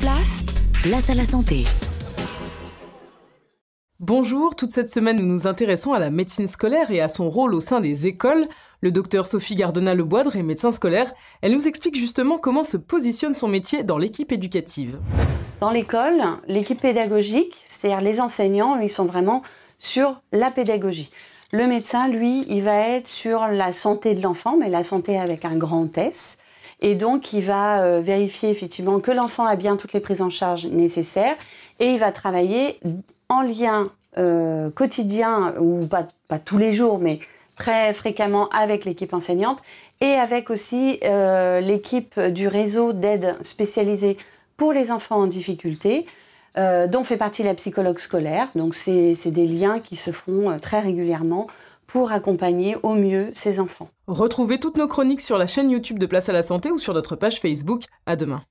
Place Place à la santé. Bonjour, toute cette semaine nous nous intéressons à la médecine scolaire et à son rôle au sein des écoles. Le docteur Sophie Gardena-Leboisdre est médecin scolaire. Elle nous explique justement comment se positionne son métier dans l'équipe éducative. Dans l'école, l'équipe pédagogique, c'est-à-dire les enseignants, ils sont vraiment sur la pédagogie. Le médecin, lui, il va être sur la santé de l'enfant, mais la santé avec un grand S. Et donc, il va euh, vérifier effectivement que l'enfant a bien toutes les prises en charge nécessaires et il va travailler en lien euh, quotidien, ou pas, tous les jours, mais très fréquemment avec l'équipe enseignante et avec aussi euh, l'équipe du réseau d'aide spécialisée pour les enfants en difficulté, dont fait partie la psychologue scolaire. Donc c'est des liens qui se font très régulièrement pour accompagner au mieux ses enfants. Retrouvez toutes nos chroniques sur la chaîne YouTube de Place à la Santé ou sur notre page Facebook. À demain.